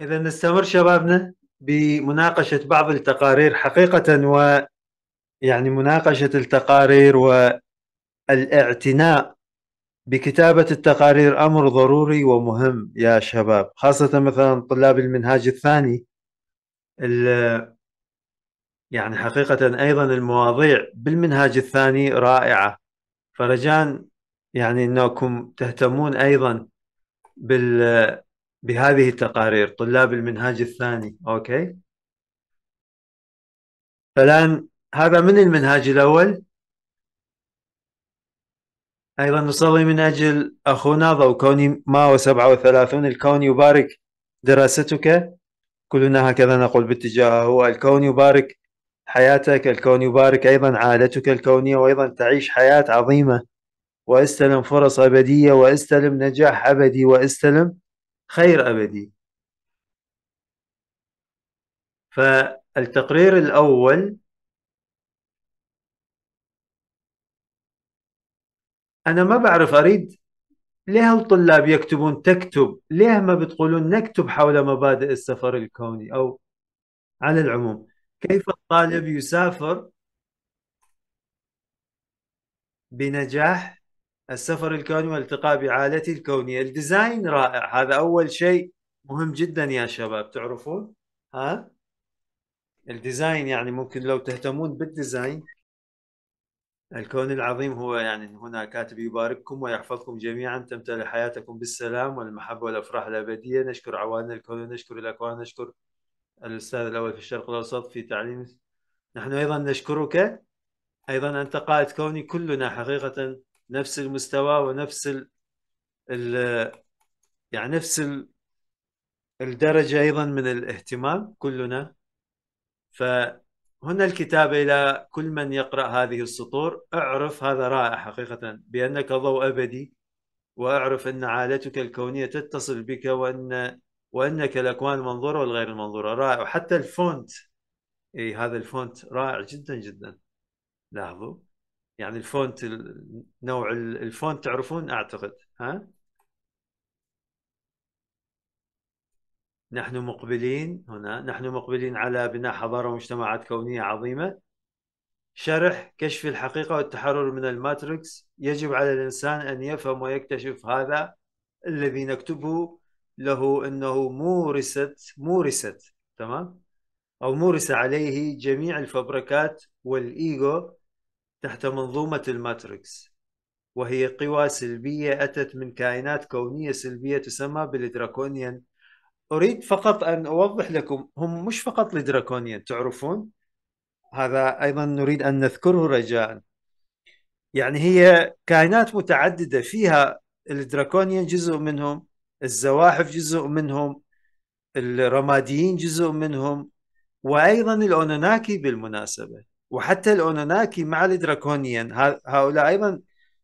إذا نستمر شبابنا بمناقشة بعض التقارير حقيقة و يعني مناقشة التقارير والاعتناء بكتابة التقارير أمر ضروري ومهم يا شباب خاصة مثلا طلاب المنهاج الثاني يعني حقيقة أيضا المواضيع بالمنهاج الثاني رائعة فرجان يعني أنكم تهتمون أيضا بال بهذه التقارير طلاب المنهاج الثاني أوكي فالآن هذا من المنهاج الأول أيضا نصلي من أجل أخونا ضوء كوني 137 الكون يبارك دراستك كلنا هكذا نقول باتجاهه الكون يبارك حياتك الكون يبارك أيضا عائلتك الكونية وأيضا تعيش حياة عظيمة واستلم فرص أبدية واستلم نجاح أبدي واستلم خير أبدي فالتقرير الأول أنا ما بعرف أريد ليه الطلاب يكتبون تكتب ليه ما بتقولون نكتب حول مبادئ السفر الكوني أو على العموم كيف الطالب يسافر بنجاح السفر الكوني والالتقاء بعادتي الكونية الديزاين رائع هذا أول شيء مهم جدا يا شباب تعرفون ها الديزاين يعني ممكن لو تهتمون بالديزاين الكون العظيم هو يعني هنا كاتب يبارككم ويحفظكم جميعا تمتلئ حياتكم بالسلام والمحبة والأفراح الأبدية نشكر عوالنا الكون نشكر الأكوان نشكر الأستاذ الأول في الشرق الأوسط في تعليم نحن أيضا نشكرك أيضا أنت قائد كوني كلنا حقيقة نفس المستوى ونفس ال... يعني نفس ال... الدرجة أيضا من الاهتمام كلنا فهنا الكتابة إلى كل من يقرأ هذه السطور اعرف هذا رائع حقيقة بأنك ضوء أبدي واعرف أن عالتك الكونية تتصل بك وأن وأنك الأكوان المنظورة والغير المنظورة رائع وحتى الفونت اي هذا الفونت رائع جدا جدا لاحظوا يعني الفونت نوع الفونت تعرفون اعتقد ها نحن مقبلين هنا نحن مقبلين على بناء حضارة ومجتمعات كونية عظيمة شرح كشف الحقيقة والتحرر من الماتريكس يجب على الإنسان أن يفهم ويكتشف هذا الذي نكتبه له أنه مورست مورست تمام أو مورس عليه جميع الفبركات والإيجو تحت منظومة الماتريكس وهي قوى سلبية أتت من كائنات كونية سلبية تسمى بالدراكونيان أريد فقط أن أوضح لكم هم مش فقط الدراكونيان تعرفون هذا أيضا نريد أن نذكره رجاء يعني هي كائنات متعددة فيها الدراكونيان جزء منهم الزواحف جزء منهم الرماديين جزء منهم وأيضا الأوناناكي بالمناسبة وحتى الاوناناكي مع الدراكونيان هؤلاء ايضا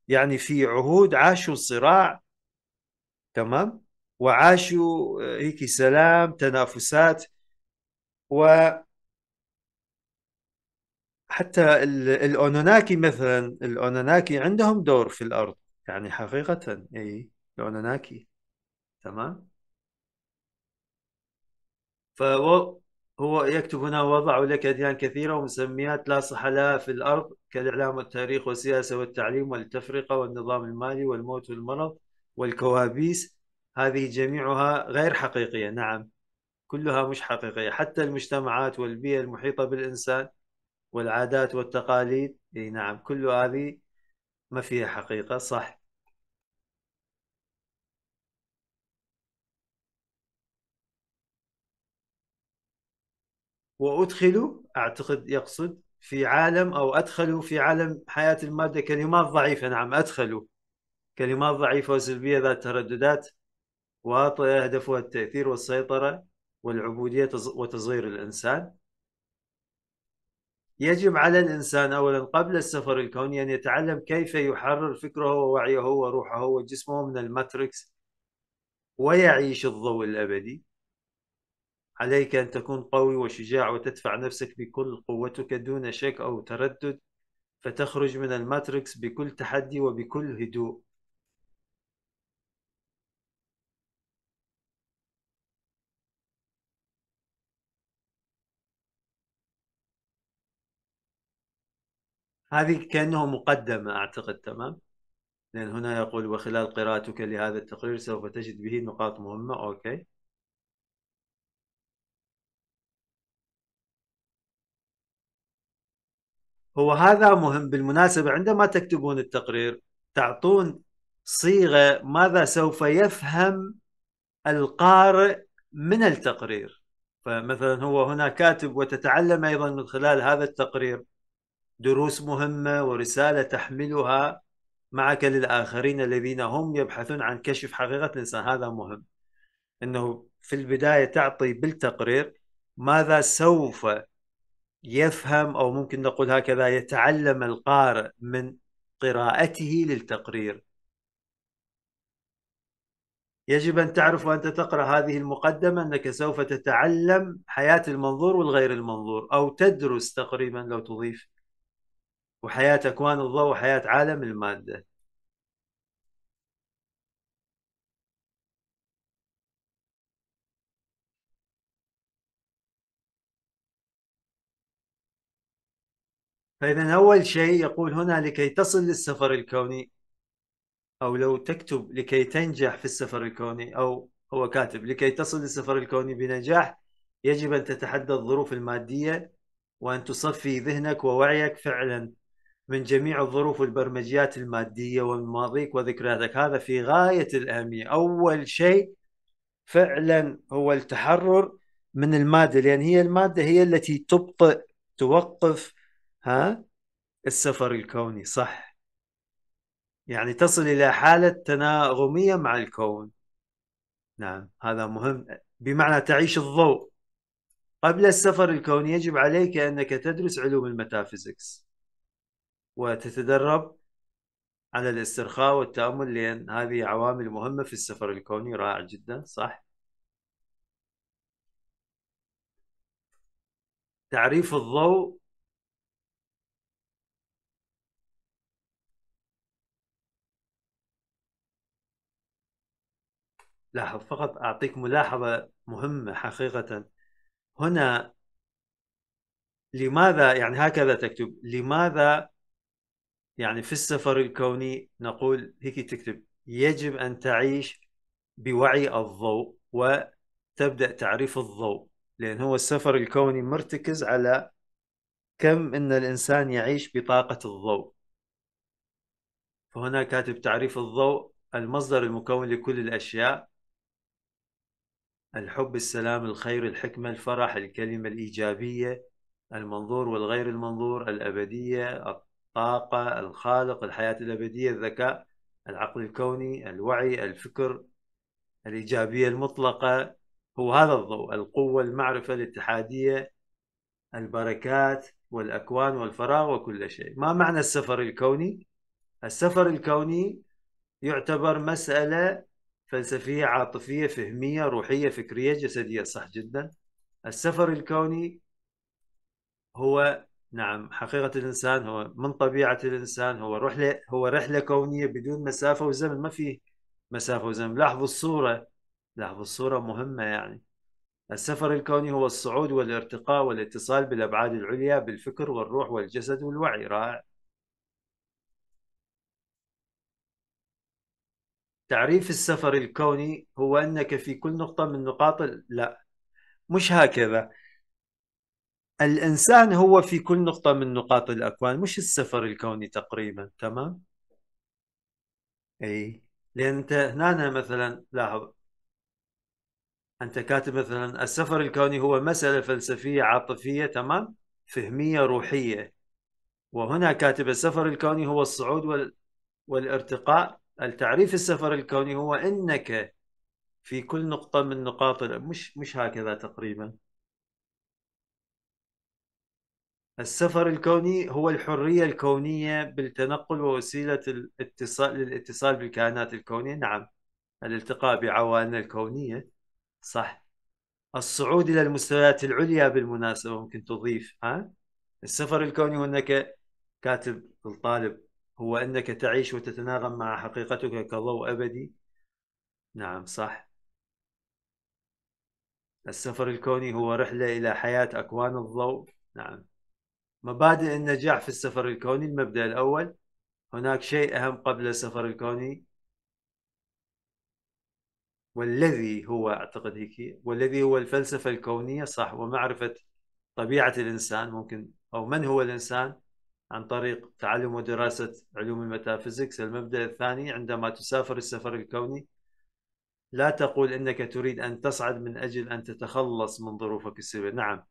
يعني في عهود عاشوا صراع تمام وعاشوا آه، هيك سلام تنافسات و حتى الاوناناكي مثلا الاوناناكي عندهم دور في الارض يعني حقيقة اي الاوناناكي تمام فهو هو يكتب هنا وضع لك أديان كثيرة ومسميات لا صحة لها في الأرض كالإعلام والتاريخ والسياسة والتعليم والتفرقة والنظام المالي والموت والمرض والكوابيس هذه جميعها غير حقيقية نعم كلها مش حقيقية حتى المجتمعات والبيئة المحيطة بالإنسان والعادات والتقاليد اي نعم كل هذه ما فيها حقيقة صح وادخلوا اعتقد يقصد في عالم او ادخلوا في عالم حياه الماده كلمات ضعيفه نعم ادخلوا كلمات ضعيفه وسلبيه ذات ترددات واطيه هدفها التاثير والسيطره والعبوديه وتصغير الانسان يجب على الانسان اولا قبل السفر الكوني ان يتعلم كيف يحرر فكره ووعيه وروحه وجسمه من الماتريكس ويعيش الضوء الابدي عليك أن تكون قوي وشجاع وتدفع نفسك بكل قوتك دون شك أو تردد فتخرج من الماتريكس بكل تحدي وبكل هدوء هذه كأنه مقدمة أعتقد تمام لأن هنا يقول وخلال قراءتك لهذا التقرير سوف تجد به نقاط مهمة أوكي هو هذا مهم بالمناسبة عندما تكتبون التقرير تعطون صيغة ماذا سوف يفهم القارئ من التقرير فمثلا هو هنا كاتب وتتعلم أيضا من خلال هذا التقرير دروس مهمة ورسالة تحملها معك للآخرين الذين هم يبحثون عن كشف حقيقة الإنسان هذا مهم أنه في البداية تعطي بالتقرير ماذا سوف يفهم او ممكن نقول هكذا يتعلم القارئ من قراءته للتقرير يجب ان تعرف وانت تقرا هذه المقدمه انك سوف تتعلم حياه المنظور والغير المنظور او تدرس تقريبا لو تضيف وحياه اكوان الضوء وحياه عالم الماده فإذا أول شيء يقول هنا لكي تصل للسفر الكوني أو لو تكتب لكي تنجح في السفر الكوني أو هو كاتب لكي تصل للسفر الكوني بنجاح يجب أن تتحدى الظروف المادية وأن تصفي ذهنك ووعيك فعلا من جميع الظروف والبرمجيات المادية ومن ماضيك وذكرياتك هذا في غاية الأهمية أول شيء فعلا هو التحرر من المادة لأن هي المادة هي التي تبطئ توقف ها السفر الكوني صح يعني تصل إلى حالة تناغمية مع الكون نعم هذا مهم بمعنى تعيش الضوء قبل السفر الكوني يجب عليك أنك تدرس علوم الميتافيزيكس وتتدرب على الاسترخاء والتأمل لأن هذه عوامل مهمة في السفر الكوني رائع جدا صح؟ تعريف الضوء لاحظ فقط أعطيك ملاحظة مهمة حقيقة هنا لماذا يعني هكذا تكتب لماذا يعني في السفر الكوني نقول هيك تكتب يجب أن تعيش بوعي الضوء وتبدأ تعريف الضوء لأن هو السفر الكوني مرتكز على كم أن الإنسان يعيش بطاقة الضوء فهنا كاتب تعريف الضوء المصدر المكون لكل الأشياء الحب السلام الخير الحكمة الفرح الكلمة الإيجابية المنظور والغير المنظور الأبدية الطاقة الخالق الحياة الأبدية الذكاء العقل الكوني الوعي الفكر الإيجابية المطلقة هو هذا الضوء القوة المعرفة الاتحادية البركات والأكوان والفراغ وكل شيء ما معنى السفر الكوني؟ السفر الكوني يعتبر مسألة فلسفيه عاطفيه فهميه روحيه فكريه جسديه صح جدا السفر الكوني هو نعم حقيقة الإنسان هو من طبيعة الإنسان هو رحلة هو رحلة كونية بدون مسافة وزمن ما في مسافة وزمن لاحظوا الصورة لاحظوا الصورة مهمة يعني السفر الكوني هو الصعود والارتقاء والاتصال بالأبعاد العليا بالفكر والروح والجسد والوعي رائع تعريف السفر الكوني هو أنك في كل نقطة من نقاط لا مش هكذا الإنسان هو في كل نقطة من نقاط الأكوان مش السفر الكوني تقريبا تمام أي لأن أنت هنا مثلا لاحظ أنت كاتب مثلا السفر الكوني هو مسألة فلسفية عاطفية تمام فهمية روحية وهنا كاتب السفر الكوني هو الصعود وال... والارتقاء التعريف السفر الكوني هو انك في كل نقطة من نقاط مش مش هكذا تقريبا السفر الكوني هو الحرية الكونية بالتنقل ووسيلة الاتصال للاتصال بالكائنات الكونية نعم الالتقاء بعوائلنا الكونية صح الصعود إلى المستويات العليا بالمناسبة ممكن تضيف ها السفر الكوني هو أنك كاتب الطالب هو أنك تعيش وتتناغم مع حقيقتك كضوء أبدي نعم صح السفر الكوني هو رحلة إلى حياة أكوان الضوء نعم مبادئ النجاح في السفر الكوني المبدأ الأول هناك شيء أهم قبل السفر الكوني والذي هو أعتقد هيك والذي هو الفلسفة الكونية صح ومعرفة طبيعة الإنسان ممكن أو من هو الإنسان عن طريق تعلم ودراسة علوم الميتافيزيكس المبدأ الثاني عندما تسافر السفر الكوني لا تقول انك تريد ان تصعد من اجل ان تتخلص من ظروفك السلبيه، نعم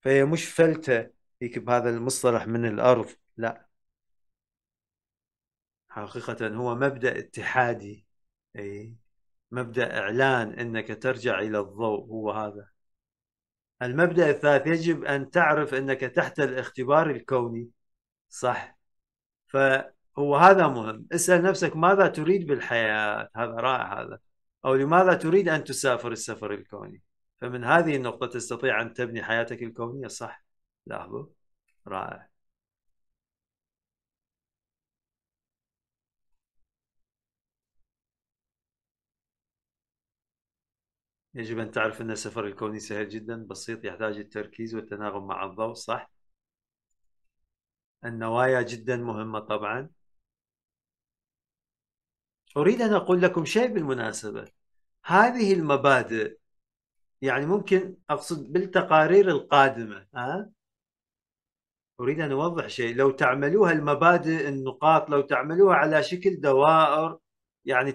فهي مش فلته هيك بهذا المصطلح من الارض، لا حقيقة هو مبدأ اتحادي اي مبدأ اعلان انك ترجع الى الضوء هو هذا. المبدأ الثالث يجب ان تعرف انك تحت الاختبار الكوني صح فهو هذا مهم اسأل نفسك ماذا تريد بالحياة هذا رائع هذا أو لماذا تريد أن تسافر السفر الكوني فمن هذه النقطة تستطيع أن تبني حياتك الكونية صح لاحظوا رائع يجب أن تعرف أن السفر الكوني سهل جدا بسيط يحتاج التركيز والتناغم مع الضوء صح النوايا جدا مهمة طبعا أريد أن أقول لكم شيء بالمناسبة هذه المبادئ يعني ممكن أقصد بالتقارير القادمة أه؟ أريد أن أوضح شيء لو تعملوها المبادئ النقاط لو تعملوها على شكل دوائر يعني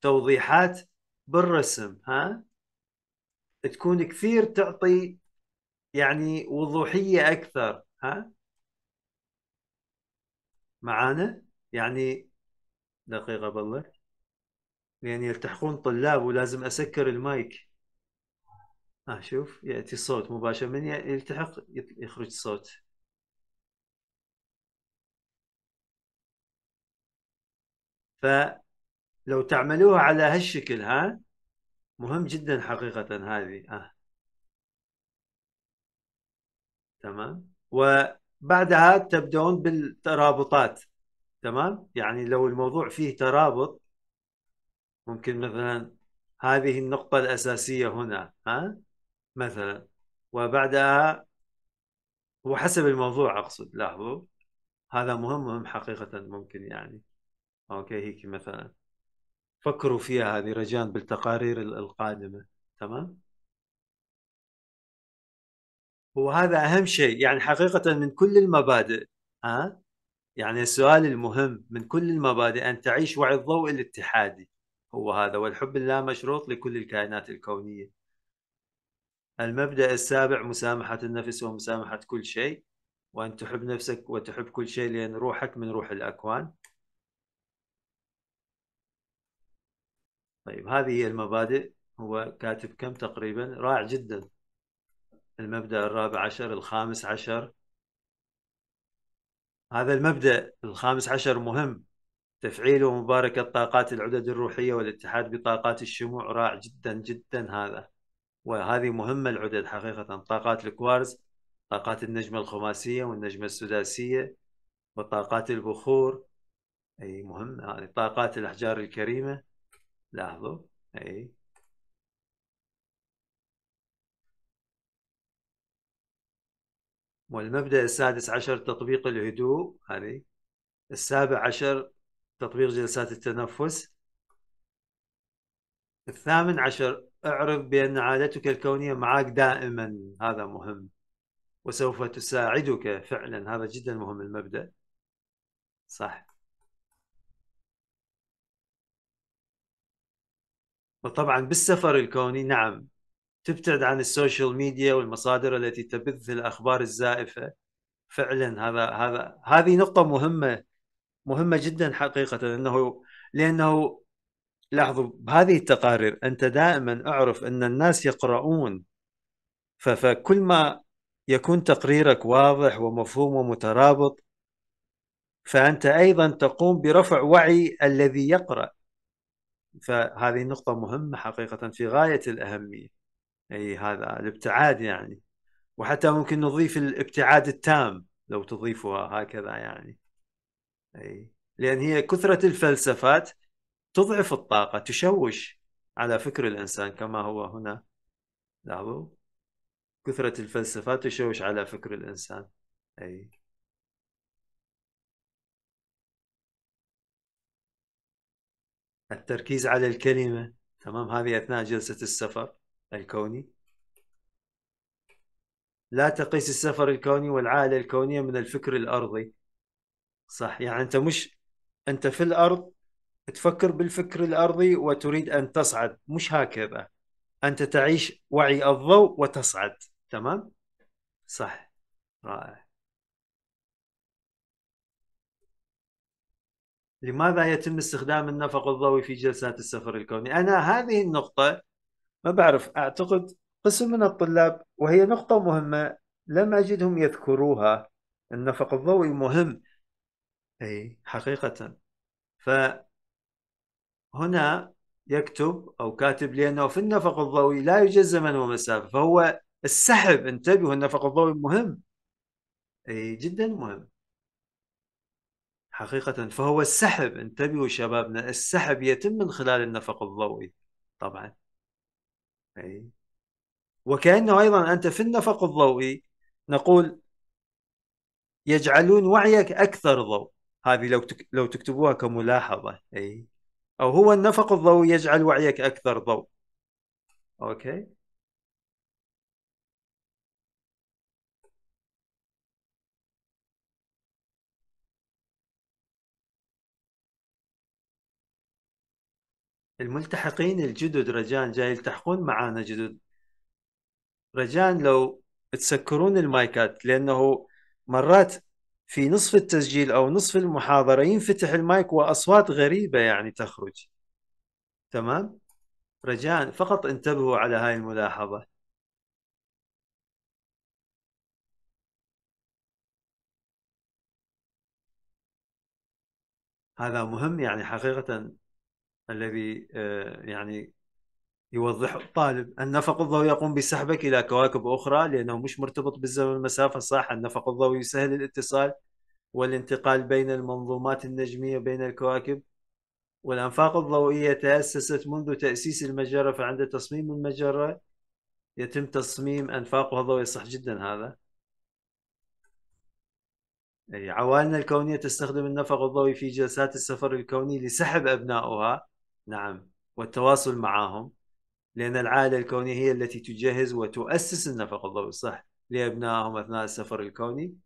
توضيحات بالرسم ها تكون كثير تعطي يعني وضوحية أكثر ها معانا يعني دقيقة بالله يعني يلتحقون طلاب ولازم أسكر المايك آه شوف يأتي الصوت مباشرة من يلتحق يخرج الصوت فلو تعملوها على هالشكل ها مهم جدا حقيقة هذه آه. تمام و بعدها تبدأون بالترابطات تمام يعني لو الموضوع فيه ترابط ممكن مثلا هذه النقطة الأساسية هنا ها مثلا وبعدها هو حسب الموضوع أقصد لاحظوا هذا مهم مهم حقيقة ممكن يعني أوكي هيك مثلا فكروا فيها هذه رجاء بالتقارير القادمة تمام وهذا اهم شيء يعني حقيقه من كل المبادئ ها يعني السؤال المهم من كل المبادئ ان تعيش وعي الضوء الاتحادي هو هذا والحب اللامشروط لكل الكائنات الكونيه المبدا السابع مسامحه النفس ومسامحه كل شيء وان تحب نفسك وتحب كل شيء لان روحك من روح الاكوان طيب هذه هي المبادئ هو كاتب كم تقريبا رائع جدا المبدأ الرابع عشر الخامس عشر هذا المبدأ الخامس عشر مهم تفعيل ومباركة طاقات العدد الروحية والاتحاد بطاقات الشموع رائع جدا جدا هذا وهذه مهمة العدد حقيقة طاقات الكوارز طاقات النجمة الخماسية والنجمة السداسية وطاقات البخور أي مهمة هذه طاقات الأحجار الكريمة لاحظوا أي والمبدا السادس عشر تطبيق الهدوء هذه السابع عشر تطبيق جلسات التنفس الثامن عشر اعرف بأن عادتك الكونية معك دائما هذا مهم وسوف تساعدك فعلا هذا جدا مهم المبدأ صح وطبعا بالسفر الكوني نعم تبتعد عن السوشيال ميديا والمصادر التي تبث الاخبار الزائفه فعلا هذا هذا هذه نقطه مهمه مهمه جدا حقيقه لانه لانه لاحظوا بهذه التقارير انت دائما اعرف ان الناس يقرؤون فكل ما يكون تقريرك واضح ومفهوم ومترابط فانت ايضا تقوم برفع وعي الذي يقرا فهذه نقطه مهمه حقيقه في غايه الاهميه اي هذا الابتعاد يعني وحتى ممكن نضيف الابتعاد التام لو تضيفها هكذا يعني اي لان هي كثره الفلسفات تضعف الطاقه تشوش على فكر الانسان كما هو هنا لاحظوا كثره الفلسفات تشوش على فكر الانسان اي التركيز على الكلمه تمام هذه اثناء جلسه السفر الكوني لا تقيس السفر الكوني والعائله الكونية من الفكر الأرضي صح يعني أنت مش أنت في الأرض تفكر بالفكر الأرضي وتريد أن تصعد مش هكذا أنت تعيش وعي الضوء وتصعد تمام صح رائع لماذا يتم استخدام النفق الضوئي في جلسات السفر الكوني؟ أنا هذه النقطة ما بعرف أعتقد قسم من الطلاب وهي نقطة مهمة لم أجدهم يذكروها النفق الضوئي مهم أي حقيقة فهنا يكتب أو كاتب لأنه في النفق الضوئي لا يوجد زمن ومسافة فهو السحب انتبهوا النفق الضوئي مهم أي جدا مهم حقيقة فهو السحب انتبهوا شبابنا السحب يتم من خلال النفق الضوئي طبعا أي. وكأنه أيضا أنت في النفق الضوئي نقول يجعلون وعيك أكثر ضوء هذه لو لو تكتبوها كملاحظة أي أو هو النفق الضوئي يجعل وعيك أكثر ضوء أوكي الملتحقين الجدد رجان جاي يلتحقون معانا جدد رجان لو تسكرون المايكات لانه مرات في نصف التسجيل او نصف المحاضره ينفتح المايك واصوات غريبه يعني تخرج تمام رجاء فقط انتبهوا على هاي الملاحظه هذا مهم يعني حقيقه الذي آه، يعني يوضح الطالب النفق الضوئي يقوم بسحبك إلى كواكب أخرى لأنه مش مرتبط بالزمن والمسافة صح النفق الضوئي يسهل الاتصال والانتقال بين المنظومات النجمية بين الكواكب والأنفاق الضوئية تأسست منذ تأسيس المجرة فعند تصميم المجرة يتم تصميم أنفاقها الضوئية صح جدا هذا عوالنا الكونية تستخدم النفق الضوئي في جلسات السفر الكوني لسحب أبنائها نعم والتواصل معهم لأن العائلة الكونية هي التي تجهز وتؤسس النفق الضوئي الصح لأبنائهم أثناء السفر الكوني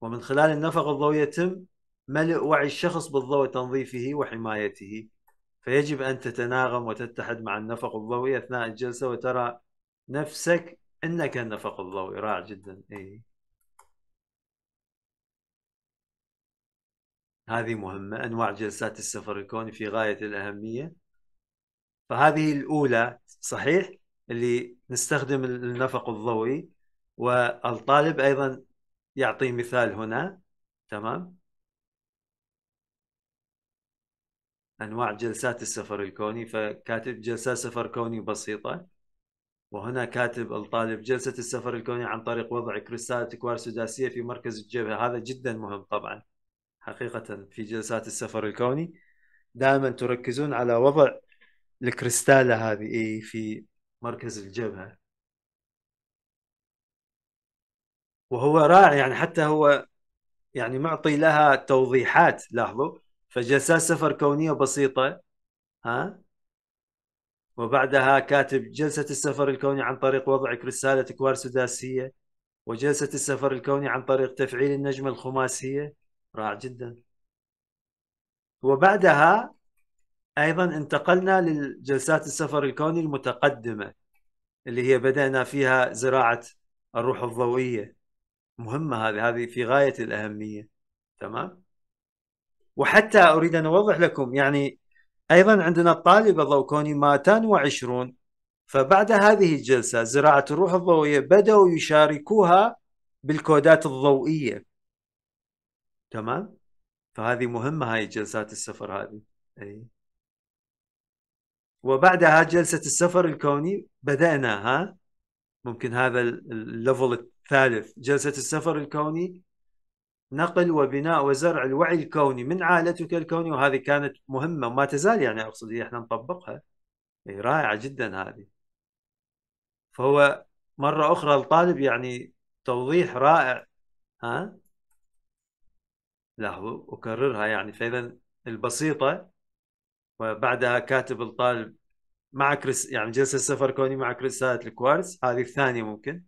ومن خلال النفق الضوئي يتم ملء وعي الشخص بالضوء تنظيفه وحمايته فيجب أن تتناغم وتتحد مع النفق الضوئي أثناء الجلسة وترى نفسك أنك النفق الضوئي رائع جدا إيه. هذه مهمة أنواع جلسات السفر الكوني في غاية الأهمية فهذه الأولى صحيح اللي نستخدم النفق الضوئي والطالب أيضا يعطي مثال هنا تمام أنواع جلسات السفر الكوني فكاتب جلسات سفر كوني بسيطة وهنا كاتب الطالب جلسة السفر الكوني عن طريق وضع كريستالات كوارس سداسية في مركز الجبهة هذا جدا مهم طبعا حقيقة في جلسات السفر الكوني دائما تركزون على وضع الكريستالة هذه إيه، في مركز الجبهة وهو رائع يعني حتى هو يعني معطي لها توضيحات لاحظوا فجلسات سفر كونية بسيطة ها وبعدها كاتب جلسة السفر الكوني عن طريق وضع كريستالة كوارس سداسية وجلسة السفر الكوني عن طريق تفعيل النجمة الخماسية رائع جدا وبعدها ايضا انتقلنا للجلسات السفر الكوني المتقدمه اللي هي بدانا فيها زراعه الروح الضوئيه مهمه هذه هذه في غايه الاهميه تمام وحتى اريد ان اوضح لكم يعني ايضا عندنا الطالبه ضوء كوني 220 فبعد هذه الجلسه زراعه الروح الضوئيه بداوا يشاركوها بالكودات الضوئيه تمام فهذه مهمة هاي جلسات السفر هذه أي. وبعدها جلسة السفر الكوني بدأنا ها ممكن هذا الليفل الثالث جلسة السفر الكوني نقل وبناء وزرع الوعي الكوني من عائلتك الكوني وهذه كانت مهمة وما تزال يعني أقصد هي إحنا نطبقها أي رائعة جدا هذه فهو مرة أخرى الطالب يعني توضيح رائع ها لا وكررها يعني فإذا البسيطة وبعدها كاتب الطالب مع كريس يعني جلسة سفر كوني مع كريستالات الكوارتز هذه الثانية ممكن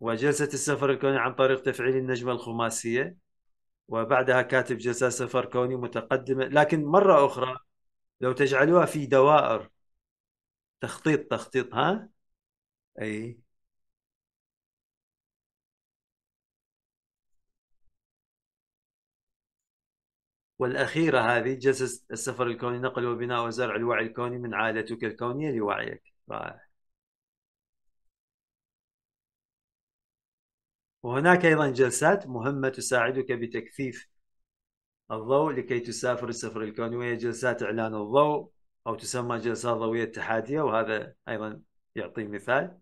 وجلسة السفر الكوني عن طريق تفعيل النجمة الخماسية وبعدها كاتب جلسة سفر كوني متقدمة لكن مرة أخرى لو تجعلوها في دوائر تخطيط تخطيط ها أي والاخيره هذه جسس السفر الكوني نقل وبناء وزرع الوعي الكوني من عادتك الكونيه لوعيك رائع وهناك ايضا جلسات مهمه تساعدك بتكثيف الضوء لكي تسافر السفر الكوني وهي جلسات اعلان الضوء او تسمى جلسات ضوئيه اتحاديه وهذا ايضا يعطي مثال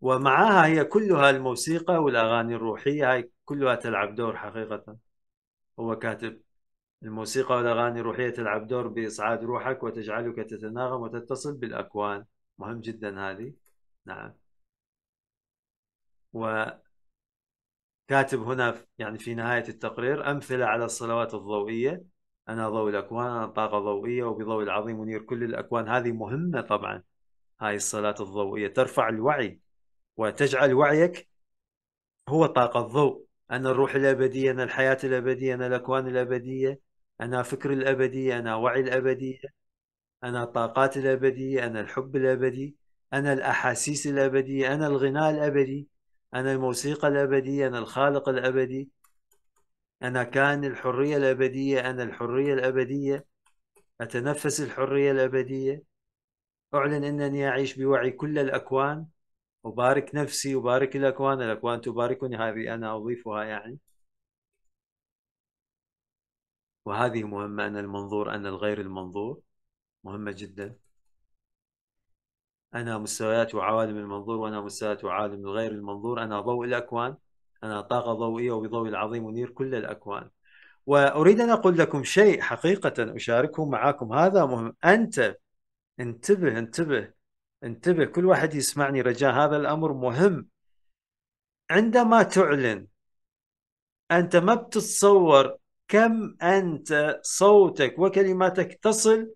ومعها هي كلها الموسيقى والاغاني الروحيه هاي كلها تلعب دور حقيقه هو كاتب الموسيقى والأغاني الروحية تلعب دور بإصعاد روحك وتجعلك تتناغم وتتصل بالأكوان مهم جدا هذه نعم وكاتب هنا يعني في نهاية التقرير أمثلة على الصلوات الضوئية أنا ضوء الأكوان أنا طاقة ضوئية وبضوء العظيم منير كل الأكوان هذه مهمة طبعا هاي الصلاة الضوئية ترفع الوعي وتجعل وعيك هو طاقة ضوء انا الروح الابديه انا الحياه الابديه انا الاكوان الابديه انا فكر الابديه انا وعي الابديه انا الطاقات الابديه انا الحب الابدي انا الاحاسيس الابديه انا الغناء الابدي انا الموسيقى الابديه انا الخالق الابدي انا كان الحريه الابديه انا الحريه الابديه اتنفس الحريه الابديه اعلن انني اعيش بوعي كل الاكوان وبارك نفسي وبارك الأكوان الأكوان تباركني هذه أنا أضيفها يعني وهذه مهمة أنا المنظور أنا الغير المنظور مهمة جدا أنا مستويات وعوالم المنظور وأنا مستويات وعالم الغير المنظور أنا ضوء الأكوان أنا طاقة ضوئية وبضوء العظيم أنير كل الأكوان وأريد أن أقول لكم شيء حقيقة أشاركه معكم هذا مهم أنت انتبه انتبه انتبه كل واحد يسمعني رجاء هذا الامر مهم عندما تعلن انت ما بتتصور كم انت صوتك وكلماتك تصل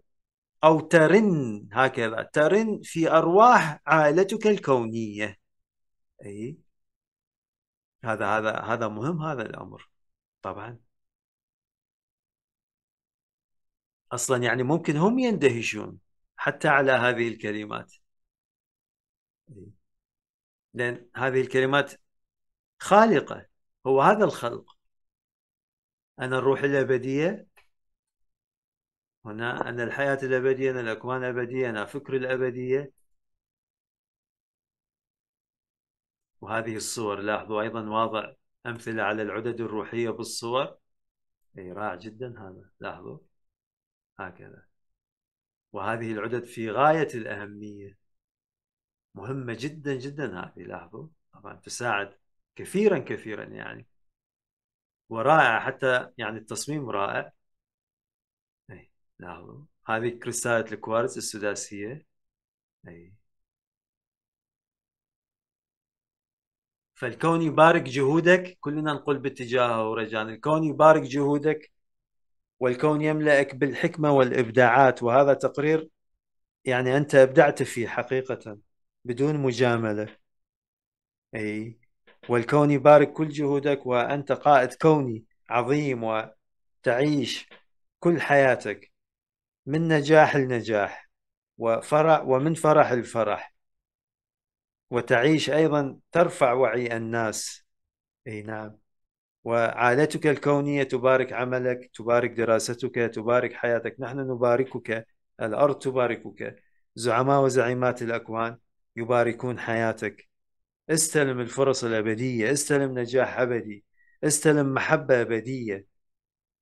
او ترن هكذا ترن في ارواح عائلتك الكونيه اي هذا هذا هذا مهم هذا الامر طبعا اصلا يعني ممكن هم يندهشون حتى على هذه الكلمات إيه. لأن هذه الكلمات خالقة هو هذا الخلق أنا الروح الأبدية هنا أنا الحياة الأبدية أنا الأكوان الأبدية أنا فكر الأبدية وهذه الصور لاحظوا أيضا واضع أمثلة على العدد الروحية بالصور أي رائع جدا هذا لاحظوا هكذا وهذه العدد في غاية الأهمية مهمة جدا جدا هذه لاحظوا طبعا تساعد كثيرا كثيرا يعني ورائعة حتى يعني التصميم رائع أي لاحظوا هذه كريستالة الكوارتز السداسية أي فالكون يبارك جهودك كلنا نقول باتجاهه رجاء الكون يبارك جهودك والكون يملأك بالحكمة والإبداعات وهذا تقرير يعني أنت أبدعت فيه حقيقة بدون مجاملة أي والكون يبارك كل جهودك وأنت قائد كوني عظيم وتعيش كل حياتك من نجاح لنجاح وفرح ومن فرح الفرح وتعيش أيضا ترفع وعي الناس أي نعم وعائلتك الكونية تبارك عملك تبارك دراستك تبارك حياتك نحن نباركك الأرض تباركك زعماء وزعيمات الأكوان يباركون حياتك استلم الفرص الأبدية استلم نجاح أبدي استلم محبة أبدية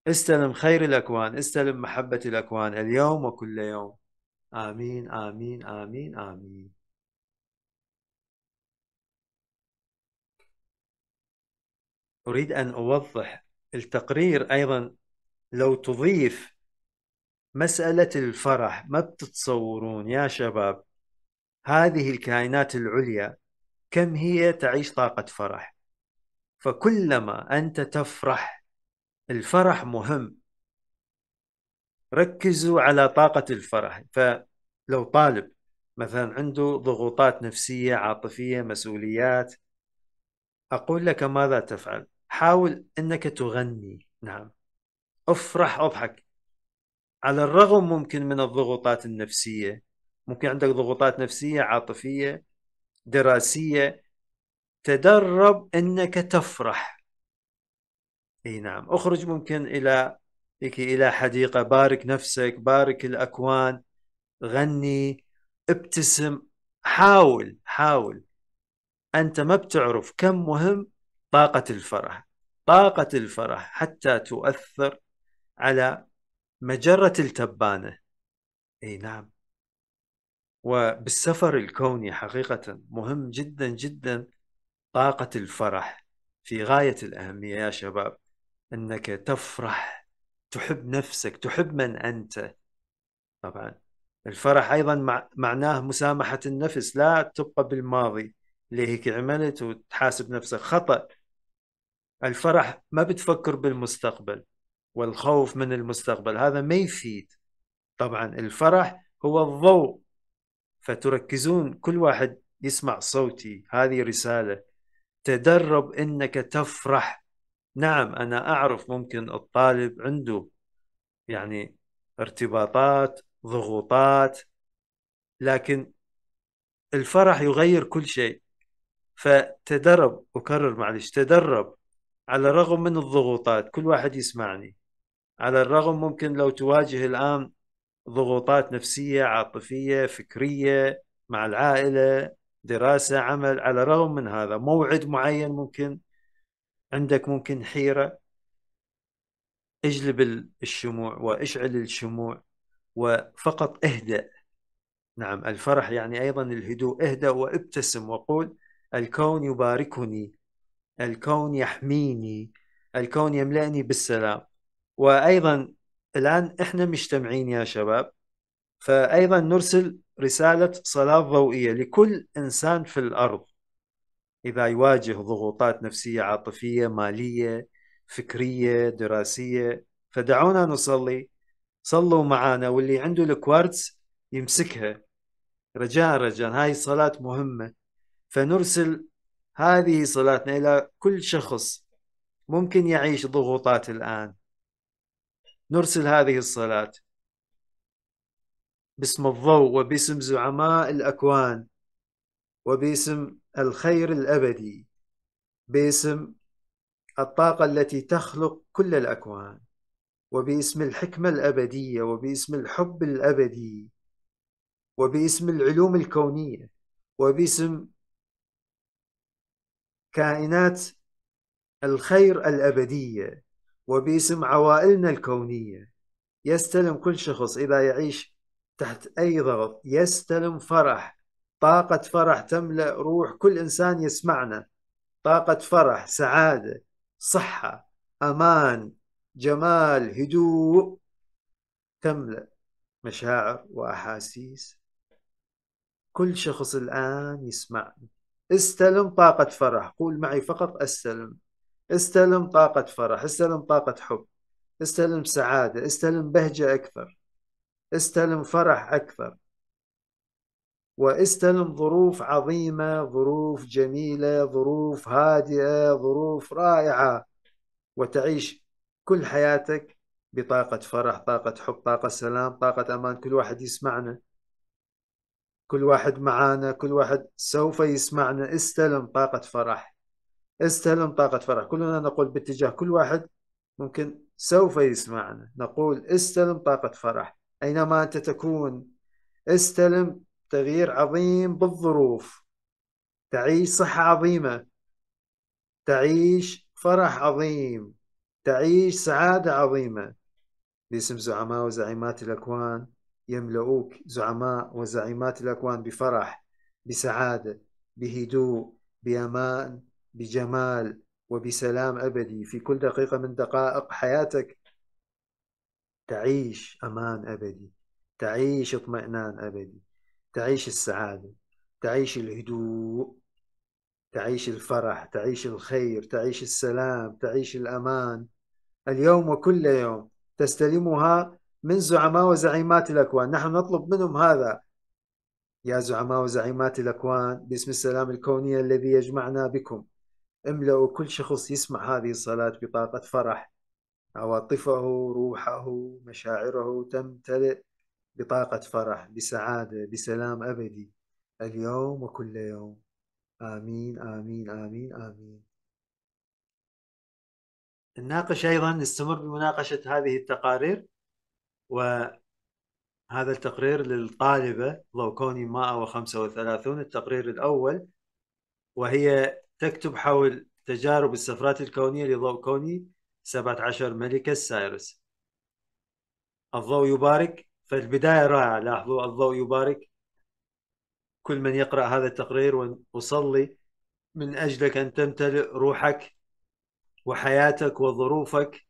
استلم خير الأكوان استلم محبة الأكوان اليوم وكل يوم آمين آمين آمين آمين أريد أن أوضح التقرير أيضا لو تضيف مسألة الفرح ما بتتصورون يا شباب هذه الكائنات العليا كم هي تعيش طاقة فرح فكلما أنت تفرح الفرح مهم ركزوا على طاقة الفرح فلو طالب مثلا عنده ضغوطات نفسية عاطفية مسؤوليات أقول لك ماذا تفعل حاول أنك تغني نعم افرح اضحك على الرغم ممكن من الضغوطات النفسية ممكن عندك ضغوطات نفسية عاطفية دراسية تدرب أنك تفرح اي نعم اخرج ممكن إلى إلى حديقة بارك نفسك بارك الأكوان غني ابتسم حاول حاول أنت ما بتعرف كم مهم طاقة الفرح طاقة الفرح حتى تؤثر على مجرة التبانة أي نعم وبالسفر الكوني حقيقة مهم جدا جدا طاقة الفرح في غاية الأهمية يا شباب أنك تفرح تحب نفسك تحب من أنت طبعا الفرح أيضا مع... معناه مسامحة النفس لا تبقى بالماضي اللي هيك عملت وتحاسب نفسك خطأ الفرح ما بتفكر بالمستقبل والخوف من المستقبل هذا ما يفيد طبعا الفرح هو الضوء فتركزون كل واحد يسمع صوتي هذه رسالة تدرب انك تفرح نعم انا اعرف ممكن الطالب عنده يعني ارتباطات ضغوطات لكن الفرح يغير كل شيء فتدرب أكرر معلش تدرب على الرغم من الضغوطات كل واحد يسمعني على الرغم ممكن لو تواجه الآن ضغوطات نفسيه عاطفيه فكريه مع العائله دراسه عمل على الرغم من هذا موعد معين ممكن عندك ممكن حيره اجلب الشموع واشعل الشموع وفقط اهدأ نعم الفرح يعني ايضا الهدوء اهدأ وابتسم وقول الكون يباركني الكون يحميني الكون يملأني بالسلام وايضا الآن إحنا مجتمعين يا شباب فأيضا نرسل رسالة صلاة ضوئية لكل إنسان في الأرض إذا يواجه ضغوطات نفسية عاطفية مالية فكرية دراسية فدعونا نصلي صلوا معنا واللي عنده الكوارتز يمسكها رجاء رجاء هاي صلاة مهمة فنرسل هذه صلاتنا إلى كل شخص ممكن يعيش ضغوطات الآن نرسل هذه الصلاة باسم الضوء وباسم زعماء الأكوان وباسم الخير الأبدي باسم الطاقة التي تخلق كل الأكوان وباسم الحكمة الأبدية وباسم الحب الأبدي وباسم العلوم الكونية وباسم كائنات الخير الأبدية وباسم عوائلنا الكونية يستلم كل شخص إذا يعيش تحت أي ضغط يستلم فرح طاقة فرح تملأ روح كل إنسان يسمعنا طاقة فرح سعادة صحة أمان جمال هدوء تملأ مشاعر وأحاسيس كل شخص الآن يسمعني استلم طاقة فرح قول معي فقط أستلم استلم طاقة فرح استلم طاقة حب استلم سعادة استلم بهجة أكثر استلم فرح أكثر واستلم ظروف عظيمة ظروف جميلة ظروف هادئة ظروف رائعة وتعيش كل حياتك بطاقة فرح طاقة حب طاقة سلام طاقة أمان كل واحد يسمعنا كل واحد معانا كل واحد سوف يسمعنا استلم طاقة فرح استلم طاقة فرح كلنا نقول باتجاه كل واحد ممكن سوف يسمعنا نقول استلم طاقة فرح أينما أنت تكون استلم تغيير عظيم بالظروف تعيش صحة عظيمة تعيش فرح عظيم تعيش سعادة عظيمة باسم زعماء وزعيمات الأكوان يملؤوك زعماء وزعيمات الأكوان بفرح بسعادة بهدوء بأمان بجمال وبسلام أبدي في كل دقيقة من دقائق حياتك تعيش أمان أبدي تعيش اطمئنان أبدي تعيش السعادة تعيش الهدوء تعيش الفرح تعيش الخير تعيش السلام تعيش الأمان اليوم وكل يوم تستلمها من زعماء وزعيمات الأكوان نحن نطلب منهم هذا يا زعماء وزعيمات الأكوان باسم السلام الكوني الذي يجمعنا بكم املأوا كل شخص يسمع هذه الصلاة بطاقة فرح عواطفه روحه مشاعره تمتلئ بطاقة فرح بسعادة بسلام أبدي اليوم وكل يوم آمين آمين آمين آمين نناقش أيضا نستمر بمناقشة هذه التقارير وهذا التقرير للطالبة كوني 135 التقرير الأول وهي تكتب حول تجارب السفرات الكونية لضوء كوني 17 ملكة سايرس الضوء يبارك فالبداية رائعة لاحظوا الضوء يبارك كل من يقرأ هذا التقرير وأصلي من أجلك أن تمتلئ روحك وحياتك وظروفك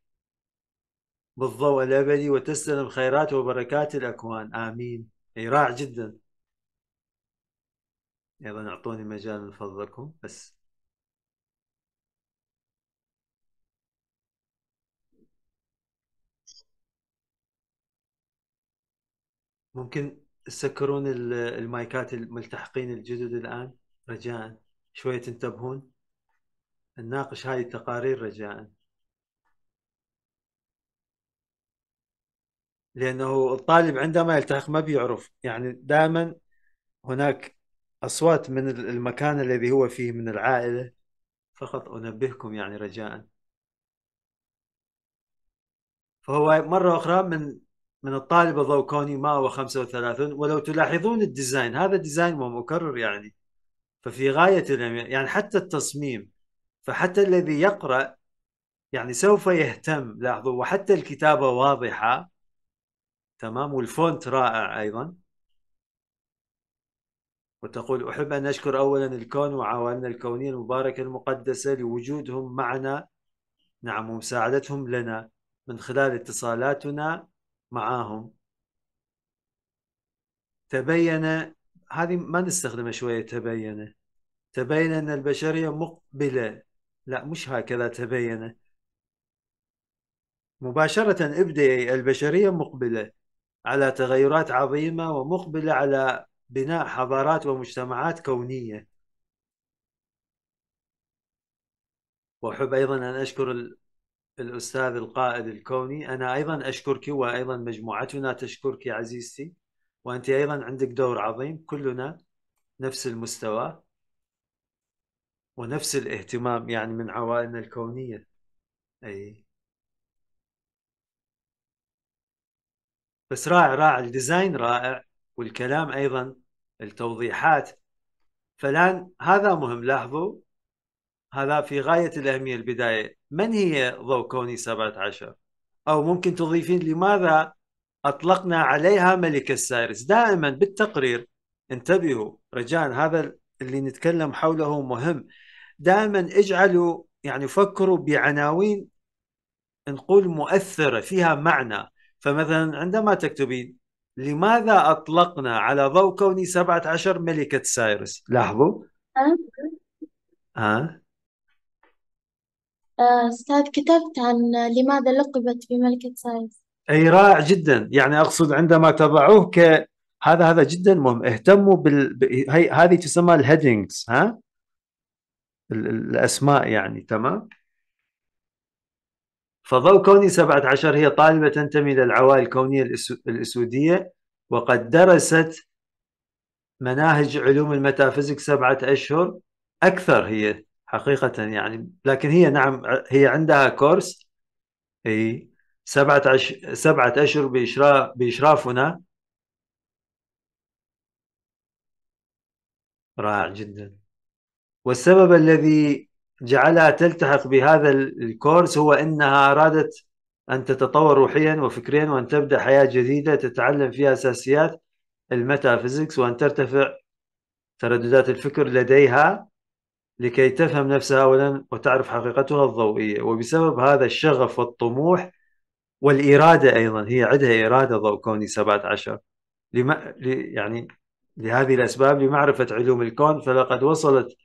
بالضوء الأبدي وتستلم خيرات وبركات الأكوان آمين أي رائع جدا أيضا أعطوني مجال من فضلكم بس ممكن تسكرون المايكات الملتحقين الجدد الان رجاء شويه تنتبهون نناقش هذه التقارير رجاء لانه الطالب عندما يلتحق ما بيعرف يعني دائما هناك اصوات من المكان الذي هو فيه من العائله فقط انبهكم يعني رجاء فهو مره اخرى من من الطالب ضوء كوني 135 ولو تلاحظون الديزاين هذا ديزاين ومكرر يعني ففي غاية يعني حتى التصميم فحتى الذي يقرأ يعني سوف يهتم لاحظوا وحتى الكتابة واضحة تمام والفونت رائع أيضا وتقول أحب أن أشكر أولا الكون وعوالنا الكونية المباركة المقدسة لوجودهم معنا نعم ومساعدتهم لنا من خلال اتصالاتنا معاهم تبين هذه ما نستخدمها شويه تبين تبين ان البشريه مقبله لا مش هكذا تبين مباشره ابدأ البشريه مقبله على تغيرات عظيمه ومقبله على بناء حضارات ومجتمعات كونيه واحب ايضا ان اشكر الأستاذ القائد الكوني أنا أيضا أشكرك وأيضا مجموعتنا تشكرك عزيزتي وأنت أيضا عندك دور عظيم كلنا نفس المستوى ونفس الاهتمام يعني من عوائلنا الكونية أي بس رائع رائع الديزاين رائع والكلام أيضا التوضيحات فالآن هذا مهم لاحظوا هذا في غاية الأهمية البداية من هي ضوء كوني 17 أو ممكن تضيفين لماذا أطلقنا عليها ملكة سايرس دائما بالتقرير انتبهوا رجاء هذا اللي نتكلم حوله مهم دائما اجعلوا يعني فكروا بعناوين نقول مؤثرة فيها معنى فمثلا عندما تكتبين لماذا أطلقنا على ضوء كوني 17 ملكة سايرس لاحظوا أه؟ ها أستاذ كتبت عن لماذا لقبت بملكة سايز اي رائع جدا يعني اقصد عندما تضعوه ك هذا هذا جدا مهم اهتموا بال هي... هذه تسمى الهيدنجز ها ال... الاسماء يعني تمام فضوء كوني 17 هي طالبة تنتمي إلى العوائل الكونية الأسودية وقد درست مناهج علوم الميتافيزيك سبعة أشهر أكثر هي حقيقة يعني لكن هي نعم هي عندها كورس اي سبعة عش... سبعة أشهر بإشراف بإشرافنا رائع جدا والسبب الذي جعلها تلتحق بهذا الكورس هو أنها أرادت أن تتطور روحيا وفكريا وأن تبدأ حياة جديدة تتعلم فيها أساسيات الميتافيزيكس وأن ترتفع ترددات الفكر لديها لكي تفهم نفسها أولا وتعرف حقيقتها الضوئية وبسبب هذا الشغف والطموح والإرادة أيضا هي عندها إرادة ضوء كوني 17 لم... يعني لهذه الأسباب لمعرفة علوم الكون فلقد وصلت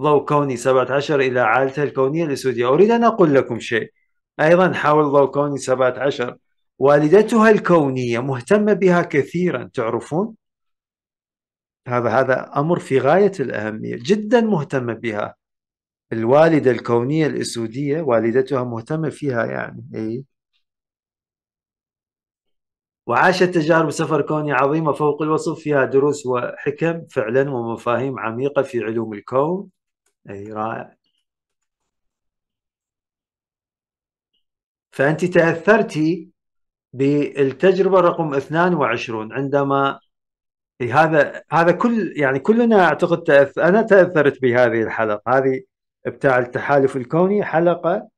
ضوء كوني 17 إلى عائلتها الكونية الأسودية أريد أن أقول لكم شيء أيضا حول ضوء كوني 17 والدتها الكونية مهتمة بها كثيرا تعرفون هذا هذا امر في غايه الاهميه جدا مهتمه بها الوالده الكونيه الاسوديه والدتها مهتمه فيها يعني اي وعاشت تجارب سفر كوني عظيمه فوق الوصف فيها دروس وحكم فعلا ومفاهيم عميقه في علوم الكون اي رائع فانت تاثرتي بالتجربه رقم 22 عندما إيه، هذا هذا كل يعني كلنا اعتقد تأث... انا تاثرت بهذه الحلقه هذه بتاع التحالف الكوني حلقه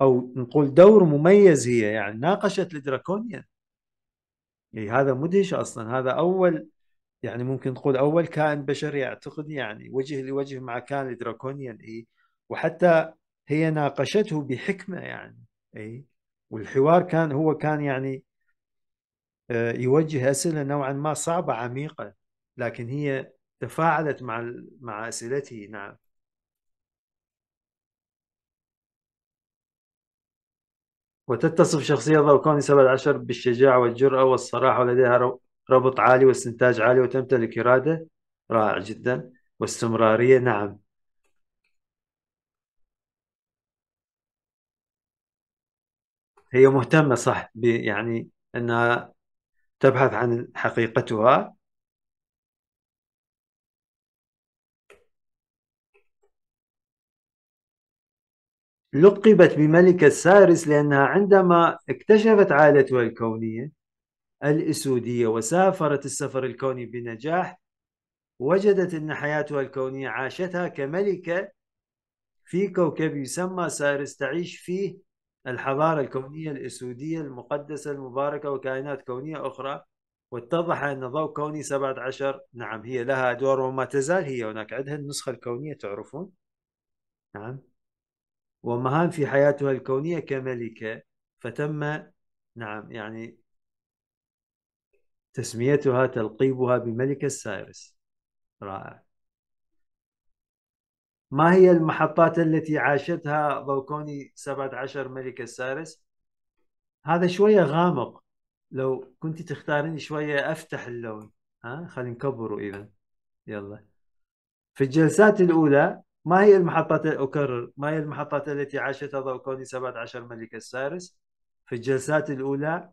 او نقول دور مميز هي يعني ناقشت الدراكونيا يعني هذا مدهش اصلا هذا اول يعني ممكن نقول اول كائن بشري اعتقد يعني وجه لوجه مع كائن الدراكونيان اي وحتى هي ناقشته بحكمه يعني اي والحوار كان هو كان يعني آه، يوجه اسئله نوعا ما صعبه عميقه لكن هي تفاعلت مع مع اسئلته نعم وتتصف شخصية ضوء كوني 17 بالشجاعة والجرأة والصراحة ولديها ربط عالي واستنتاج عالي وتمتلك إرادة رائع جدا واستمرارية نعم هي مهتمة صح يعني أنها تبحث عن حقيقتها لقبت بملكة سارس لأنها عندما اكتشفت عائلتها الكونية الإسودية وسافرت السفر الكوني بنجاح وجدت أن حياتها الكونية عاشتها كملكة في كوكب يسمى سارس تعيش فيه الحضارة الكونية الأسودية المقدسة المباركة وكائنات كونية أخرى واتضح أن ضوء كوني 17 نعم هي لها أدوار وما تزال هي هناك عندها النسخة الكونية تعرفون نعم ومهام في حياتها الكونية كملكة فتم نعم يعني تسميتها تلقيبها بملكة سايرس رائع ما هي المحطات التي عاشتها ضوكوني 17 ملكة السارس هذا شوية غامق لو كنت تختارين شوية أفتح اللون ها خلينا نكبره إذا يلا في الجلسات الأولى ما هي المحطات أكرر ما هي المحطات التي عاشتها ضوكوني 17 ملكة السارس في الجلسات الأولى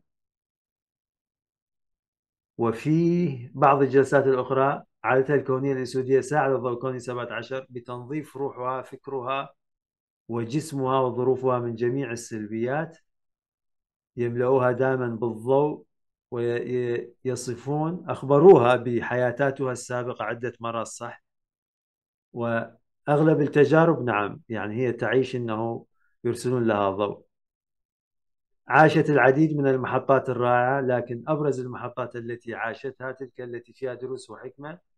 وفي بعض الجلسات الأخرى عادتها الكونية الأسودية ساعدت الضوء 17 بتنظيف روحها فكرها وجسمها وظروفها من جميع السلبيات يملؤوها دائما بالضوء ويصفون أخبروها بحياتاتها السابقة عدة مرات صح وأغلب التجارب نعم يعني هي تعيش أنه يرسلون لها ضوء عاشت العديد من المحطات الرائعة لكن أبرز المحطات التي عاشتها تلك التي فيها دروس وحكمة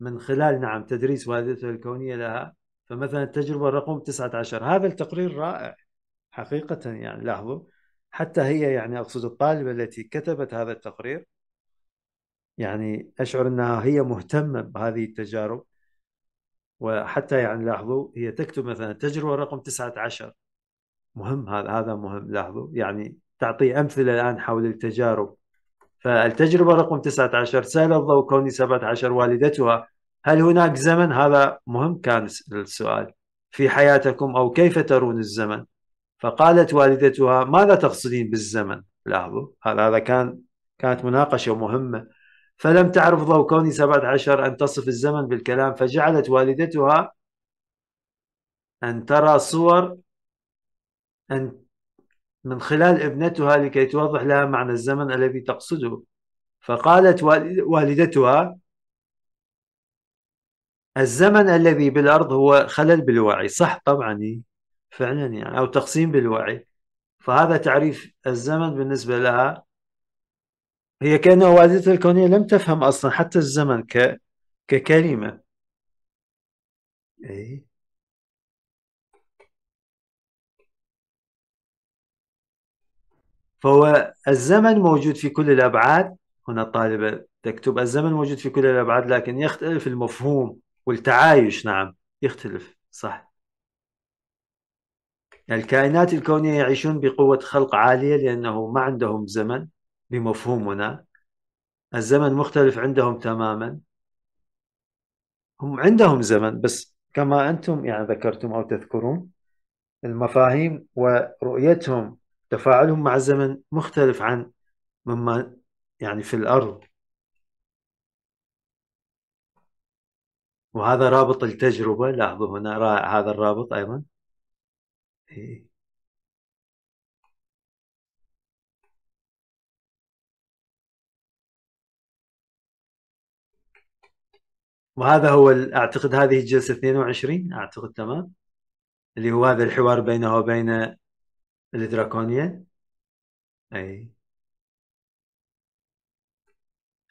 من خلال نعم تدريس والدته الكونية لها فمثلا التجربة رقم 19 هذا التقرير رائع حقيقة يعني لاحظوا حتى هي يعني أقصد الطالبة التي كتبت هذا التقرير يعني أشعر أنها هي مهتمة بهذه التجارب وحتى يعني لاحظوا هي تكتب مثلا التجربة رقم 19 مهم هذا هذا مهم لاحظوا يعني تعطي أمثلة الآن حول التجارب فالتجربة رقم 19 سال الضوء كوني 17 والدتها هل هناك زمن هذا مهم كان السؤال في حياتكم أو كيف ترون الزمن فقالت والدتها ماذا تقصدين بالزمن لاحظوا هذا هذا كان كانت مناقشة مهمة فلم تعرف ضوء كوني 17 أن تصف الزمن بالكلام فجعلت والدتها أن ترى صور أن من خلال ابنتها لكي توضح لها معنى الزمن الذي تقصده فقالت والدتها الزمن الذي بالأرض هو خلل بالوعي صح طبعا فعلا يعني أو تقسيم بالوعي فهذا تعريف الزمن بالنسبة لها هي كأن والدتها الكونية لم تفهم أصلا حتى الزمن ك... ككلمة أي فهو الزمن موجود في كل الابعاد هنا الطالبه تكتب الزمن موجود في كل الابعاد لكن يختلف المفهوم والتعايش نعم يختلف صح يعني الكائنات الكونيه يعيشون بقوه خلق عاليه لانه ما عندهم زمن بمفهومنا الزمن مختلف عندهم تماما هم عندهم زمن بس كما انتم يعني ذكرتم او تذكرون المفاهيم ورؤيتهم تفاعلهم مع الزمن مختلف عن مما يعني في الأرض وهذا رابط التجربة لاحظوا هنا هذا الرابط أيضا إيه. وهذا هو اعتقد هذه الجلسه 22 اعتقد تمام اللي هو هذا الحوار بينه وبين الدراكونية أي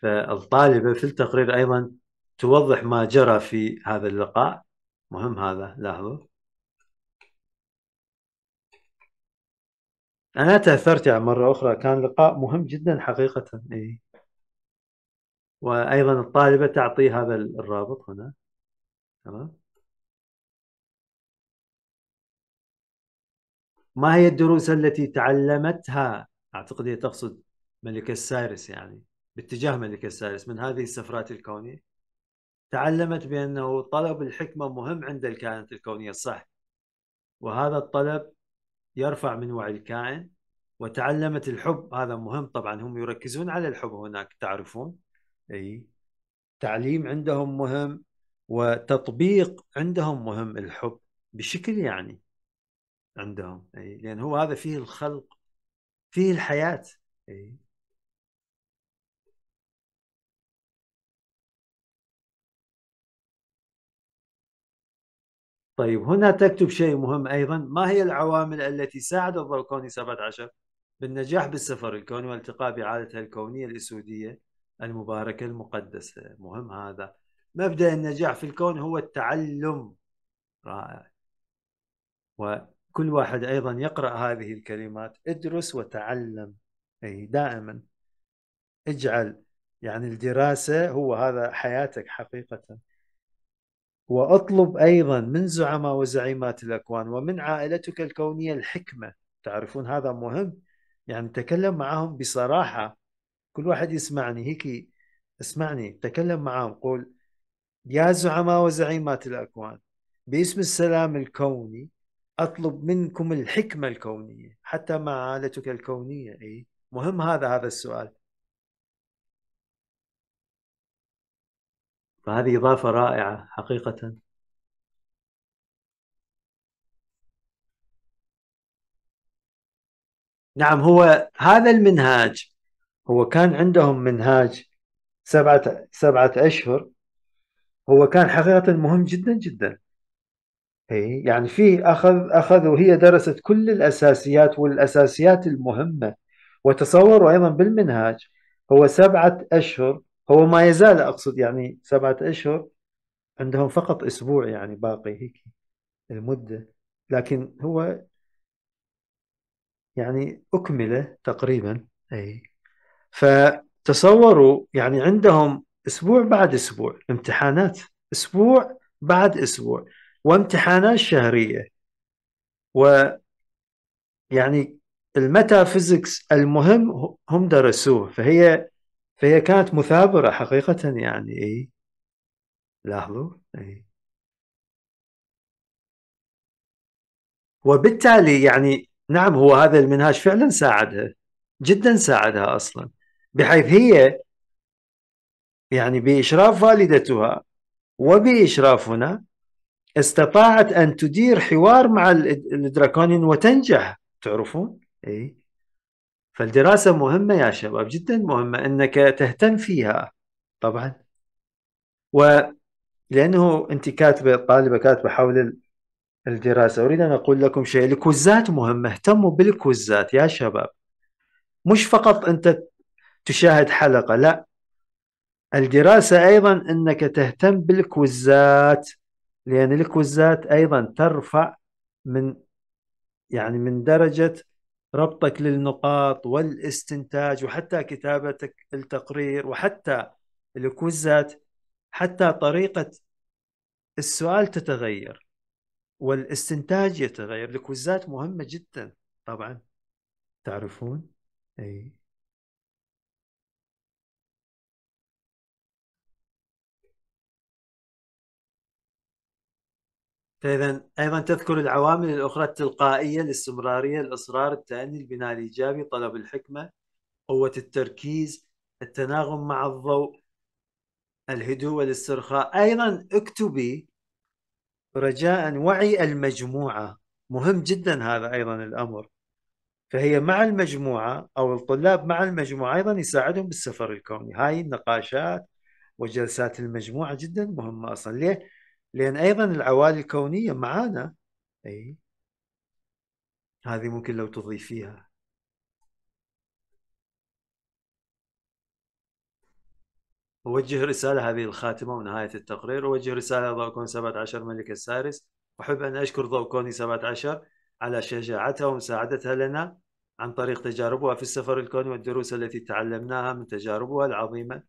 فالطالبة في التقرير أيضا توضح ما جرى في هذا اللقاء مهم هذا لاحظوا أنا تأثرت يعني مرة أخرى كان لقاء مهم جدا حقيقة أي وأيضا الطالبة تعطي هذا الرابط هنا تمام ما هي الدروس التي تعلمتها اعتقد هي تقصد ملكة السارس يعني باتجاه ملكة السارس من هذه السفرات الكونية تعلمت بأنه طلب الحكمة مهم عند الكائنات الكونية صح وهذا الطلب يرفع من وعي الكائن وتعلمت الحب هذا مهم طبعا هم يركزون على الحب هناك تعرفون اي تعليم عندهم مهم وتطبيق عندهم مهم الحب بشكل يعني عندهم اي لان هو هذا فيه الخلق فيه الحياه اي طيب هنا تكتب شيء مهم ايضا ما هي العوامل التي ساعدت الضوء الكوني 17 بالنجاح بالسفر الكوني والالتقاء بعادتها الكونيه الاسوديه المباركه المقدسه مهم هذا مبدا النجاح في الكون هو التعلم رائع كل واحد ايضا يقرا هذه الكلمات ادرس وتعلم اي دائما اجعل يعني الدراسه هو هذا حياتك حقيقه واطلب ايضا من زعماء وزعيمات الاكوان ومن عائلتك الكونيه الحكمه تعرفون هذا مهم يعني تكلم معهم بصراحه كل واحد يسمعني هيك اسمعني تكلم معهم قول يا زعماء وزعيمات الاكوان باسم السلام الكوني أطلب منكم الحكمة الكونية حتى معالتك الكونية أي مهم هذا هذا السؤال فهذه إضافة رائعة حقيقة نعم هو هذا المنهاج هو كان عندهم منهاج سبعة سبعة أشهر هو كان حقيقة مهم جدا جدا اي يعني فيه اخذ اخذوا هي درست كل الاساسيات والاساسيات المهمه وتصوروا ايضا بالمنهاج هو سبعه اشهر هو ما يزال اقصد يعني سبعه اشهر عندهم فقط اسبوع يعني باقي هيك المده لكن هو يعني اكمله تقريبا اي فتصوروا يعني عندهم اسبوع بعد اسبوع امتحانات اسبوع بعد اسبوع وامتحانات شهرية و يعني الميتافيزيكس المهم هم درسوه فهي فهي كانت مثابرة حقيقة يعني اي لاحظوا اي وبالتالي يعني نعم هو هذا المنهاج فعلا ساعدها جدا ساعدها اصلا بحيث هي يعني بإشراف والدتها وبإشرافنا استطاعت ان تدير حوار مع الدراكونين وتنجح تعرفون؟ اي فالدراسه مهمه يا شباب جدا مهمه انك تهتم فيها طبعا و لانه انت كاتبه طالبه كاتبه حول الدراسه اريد ان اقول لكم شيء الكوزات مهمه اهتموا بالكوزات يا شباب مش فقط انت تشاهد حلقه لا الدراسه ايضا انك تهتم بالكوزات لأن الكوزات أيضا ترفع من يعني من درجة ربطك للنقاط والاستنتاج وحتى كتابتك التقرير وحتى الكوزات حتى طريقة السؤال تتغير والاستنتاج يتغير الكوزات مهمة جدا طبعا تعرفون أي فاذا ايضا تذكر العوامل الاخرى التلقائيه الاستمراريه الاصرار التاني البناء الايجابي طلب الحكمه قوه التركيز التناغم مع الضوء الهدوء والاسترخاء ايضا اكتبي رجاء وعي المجموعه مهم جدا هذا ايضا الامر فهي مع المجموعه او الطلاب مع المجموعه ايضا يساعدهم بالسفر الكوني هاي النقاشات وجلسات المجموعه جدا مهمه اصلا ليه؟ لأن أيضا العوالي الكونية معانا أي هذه ممكن لو تضيفيها أوجه رسالة هذه الخاتمة ونهاية التقرير أوجه رسالة ضوء كوني 17 ملكة سارس أحب أن أشكر ضوء كوني 17 على شجاعتها ومساعدتها لنا عن طريق تجاربها في السفر الكوني والدروس التي تعلمناها من تجاربها العظيمة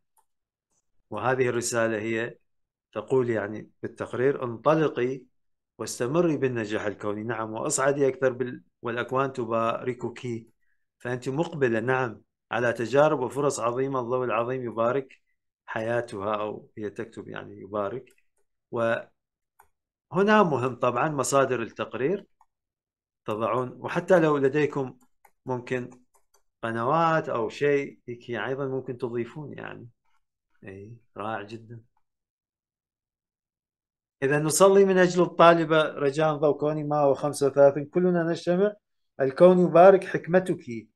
وهذه الرسالة هي تقول يعني بالتقرير انطلقي واستمري بالنجاح الكوني نعم وأصعدي أكثر بال... والأكوان تباركك فأنت مقبلة نعم على تجارب وفرص عظيمة الضوء العظيم يبارك حياتها أو هي تكتب يعني يبارك وهنا مهم طبعا مصادر التقرير تضعون وحتى لو لديكم ممكن قنوات أو شيء هيك أيضا ممكن تضيفون يعني أي رائع جدا إذا نصلي من أجل الطالبة رجاء ضوكوني ما هو 35 كلنا نجتمع الكون يبارك حكمتك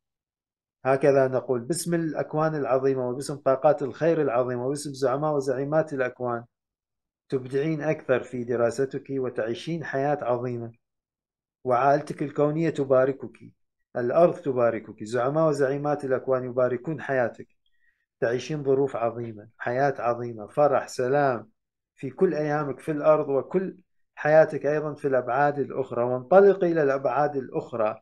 هكذا نقول باسم الأكوان العظيمة وباسم طاقات الخير العظيمة وباسم زعماء وزعيمات الأكوان تبدعين أكثر في دراستك وتعيشين حياة عظيمة وعائلتك الكونية تباركك الأرض تباركك زعماء وزعيمات الأكوان يباركون حياتك تعيشين ظروف عظيمة حياة عظيمة فرح سلام في كل أيامك في الأرض وكل حياتك أيضا في الأبعاد الأخرى وانطلقي إلى الأبعاد الأخرى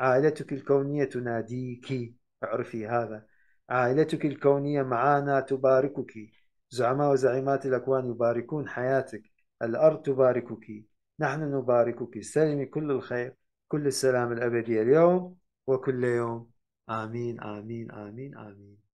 عائلتك الكونية تناديك اعرفي هذا عائلتك الكونية معانا تباركك زعماء وزعيمات الأكوان يباركون حياتك الأرض تباركك نحن نباركك سلمي كل الخير كل السلام الأبدي اليوم وكل يوم آمين آمين آمين آمين